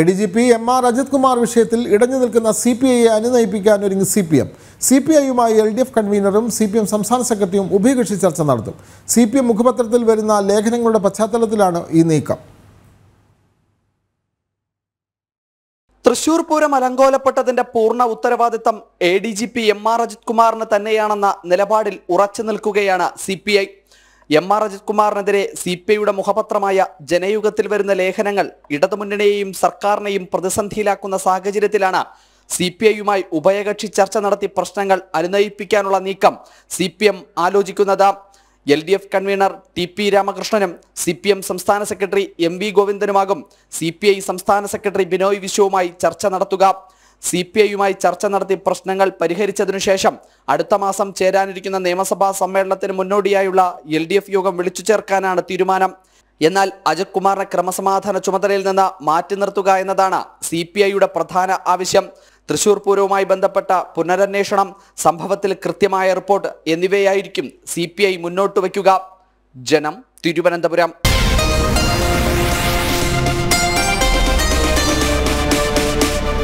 A D G P M R Ajith Kumar വിഷയത്തിൽ ഇടഞ്ഞു നിൽക്കുന്ന സി പി ഐയെ അനുനയിപ്പിക്കാൻ ഒരുങ്ങി C P M C P ഐയുമായി എൽ ഡി എഫ് കൺവീനറും സി പി എം സംസ്ഥാന സെക്രട്ടറിയും ഉഭയകക്ഷി ചർച്ച നടത്തും സി പി എം മുഖപത്രത്തിൽ വരുന്ന ലേഖനങ്ങളുടെ പശ്ചാത്തലത്തിലാണ് ഈ നീക്കം തൃശൂർ പൂരം അലങ്കോലപ്പെട്ടതിന്റെ പൂർണ്ണ ഉത്തരവാദിത്തം A D G P M R Ajith കുമാറിന് തന്നെയാണെന്ന നിലപാടിൽ ഉറച്ചു നിൽക്കുകയാണ് C P I M R Ajith കുമാറിനെതിരെ സി പി ഐയുടെ മുഖപത്രമായ ജനയുഗത്തിൽ വരുന്ന ലേഖനങ്ങൾ ഇടതുമുന്നണിയെയും സർക്കാരിനെയും പ്രതിസന്ധിയിലാക്കുന്ന സാഹചര്യത്തിലാണ് സി പി ഐയുമായി ഉഭയകക്ഷി ചർച്ച നടത്തി പ്രശ്നങ്ങൾ അനുനയിപ്പിക്കാനുള്ള നീക്കം സി പി എം ആലോചിക്കുന്നത് L D F convener T P രാമകൃഷ്ണനും സി പി എം സംസ്ഥാന സെക്രട്ടറി എം വി ഗോവിന്ദനുമാകും സി പി ഐ സംസ്ഥാന സെക്രട്ടറി ബിനോയ് വിശ്വവുമായി ചർച്ച നടത്തുക സി പി ഐയുമായി ചർച്ച നടത്തി പ്രശ്നങ്ങൾ പരിഹരിച്ചതിനു ശേഷം അടുത്ത മാസം ചേരാനിരിക്കുന്ന നിയമസഭാ സമ്മേളനത്തിന് മുന്നോടിയായുള്ള എൽ ഡി എഫ് യോഗം വിളിച്ചു ചേർക്കാനാണ് തീരുമാനം എന്നാൽ അജിത് കുമാറിനെ ക്രമസമാധാന ചുമതലയിൽ നിന്ന് മാറ്റി നിർത്തുക എന്നതാണ് സി പി ഐയുടെ പ്രധാന ആവശ്യം തൃശൂർ പൂരവുമായി ബന്ധപ്പെട്ട പുനരന്വേഷണം സംഭവത്തിൽ കൃത്യമായ റിപ്പോർട്ട് എന്നിവയായിരിക്കും സി മുന്നോട്ട് വയ്ക്കുക ജനം തിരുവനന്തപുരം